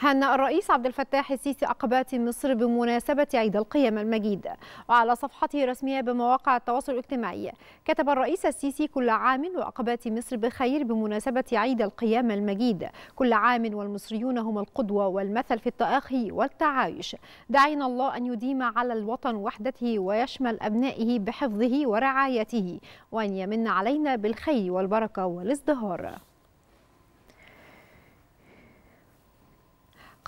هن الرئيس عبد الفتاح السيسي أقبات مصر بمناسبة عيد القيم المجيد وعلى صفحته الرسمية بمواقع التواصل الاجتماعي كتب الرئيس السيسي كل عام وأقبات مصر بخير بمناسبة عيد القيم المجيد كل عام والمصريون هم القدوة والمثل في التآخي والتعايش دعينا الله أن يديم على الوطن وحدته ويشمل أبنائه بحفظه ورعايته وأن يمن علينا بالخير والبركة والازدهار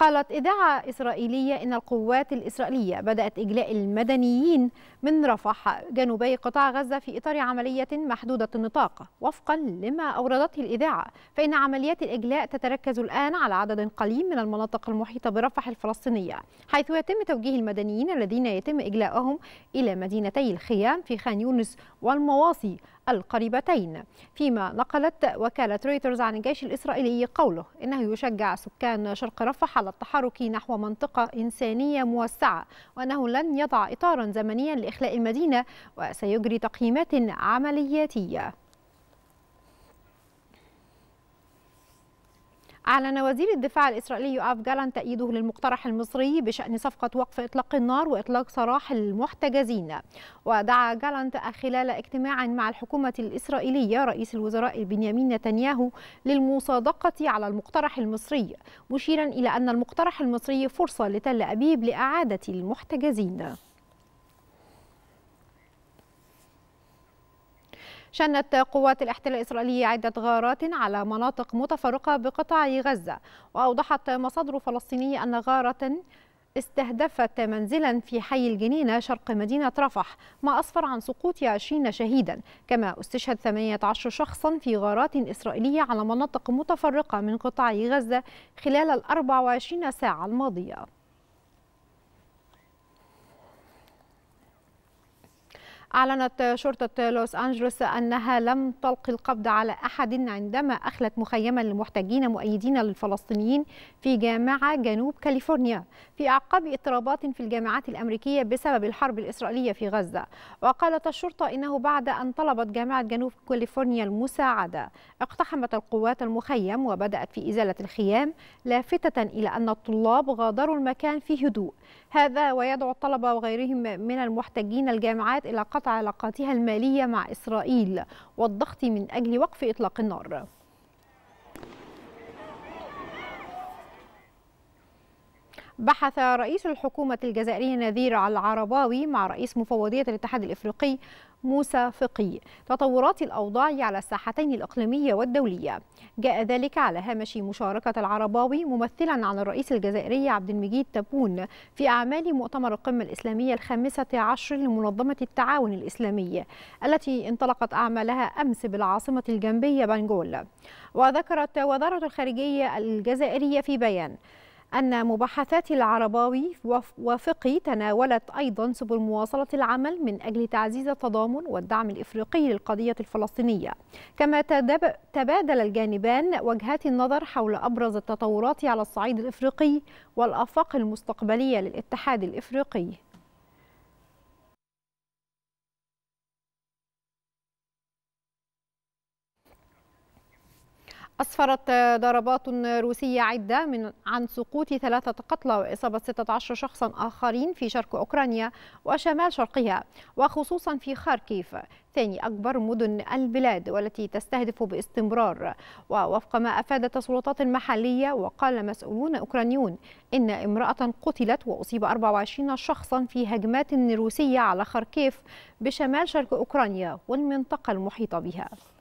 قالت إذاعة إسرائيلية إن القوات الإسرائيلية بدأت إجلاء المدنيين من رفح جنوبي قطاع غزة في إطار عملية محدودة النطاق وفقا لما أوردته الإذاعة فإن عمليات الإجلاء تتركز الآن على عدد قليل من المناطق المحيطة برفح الفلسطينية حيث يتم توجيه المدنيين الذين يتم إجلاءهم إلى مدينتي الخيام في خان يونس والمواصي القريبتين فيما نقلت وكالة رويترز عن الجيش الإسرائيلي قوله إنه يشجع سكان شرق رفح على على التحرك نحو منطقة إنسانية موسعة وأنه لن يضع إطارا زمنيا لإخلاء المدينة وسيجري تقييمات عملياتية أعلن وزير الدفاع الإسرائيلي يؤاف جالان تأييده للمقترح المصري بشأن صفقة وقف إطلاق النار وإطلاق سراح المحتجزين ودعا جالانت خلال اجتماع مع الحكومة الإسرائيلية رئيس الوزراء بنيامين نتنياهو للمصادقة على المقترح المصري مشيرا إلى أن المقترح المصري فرصة لتل أبيب لإعادة المحتجزين شنت قوات الاحتلال الإسرائيلي عدة غارات على مناطق متفرقة بقطاع غزة وأوضحت مصادر فلسطينية أن غارة استهدفت منزلا في حي الجنينة شرق مدينة رفح ما أسفر عن سقوط 20 شهيدا كما استشهد 18 شخصا في غارات إسرائيلية على مناطق متفرقة من قطاع غزة خلال ال 24 ساعة الماضية أعلنت شرطة لوس أنجلوس أنها لم تلق القبض على أحد عندما أخلت مخيما للمحتجين مؤيدين للفلسطينيين في جامعة جنوب كاليفورنيا في أعقاب اضطرابات في الجامعات الأمريكية بسبب الحرب الإسرائيلية في غزة وقالت الشرطة إنه بعد أن طلبت جامعة جنوب كاليفورنيا المساعدة اقتحمت القوات المخيم وبدأت في إزالة الخيام لافتة إلى أن الطلاب غادروا المكان في هدوء هذا ويدعو الطلبة وغيرهم من المحتجين الجامعات إلى قبض قطع علاقاتها المالية مع إسرائيل والضغط من أجل وقف إطلاق النار بحث رئيس الحكومة الجزائرية نذير العرباوي مع رئيس مفوضية الاتحاد الإفريقي موسى فقي تطورات الأوضاع على الساحتين الإقليمية والدولية جاء ذلك على هامش مشاركة العرباوي ممثلا عن الرئيس الجزائري عبد المجيد تبون في أعمال مؤتمر القمة الإسلامية الخامسة عشر لمنظمة التعاون الإسلامي التي انطلقت أعمالها أمس بالعاصمة الجنوبية بنجول وذكرت وزارة الخارجية الجزائرية في بيان أن مباحثات العرباوي وفقي تناولت أيضا سبل مواصلة العمل من أجل تعزيز التضامن والدعم الإفريقي للقضية الفلسطينية كما تبادل الجانبان وجهات النظر حول أبرز التطورات على الصعيد الإفريقي والآفاق المستقبلية للاتحاد الإفريقي أسفرت ضربات روسية عدة من عن سقوط ثلاثة قتلى وإصابة 16 شخصا آخرين في شرق أوكرانيا وشمال شرقها وخصوصا في خاركيف ثاني أكبر مدن البلاد والتي تستهدف باستمرار ووفق ما أفادت السلطات المحلية وقال مسؤولون أوكرانيون إن امرأة قتلت وأصيب 24 شخصا في هجمات روسية على خاركيف بشمال شرق أوكرانيا والمنطقة المحيطة بها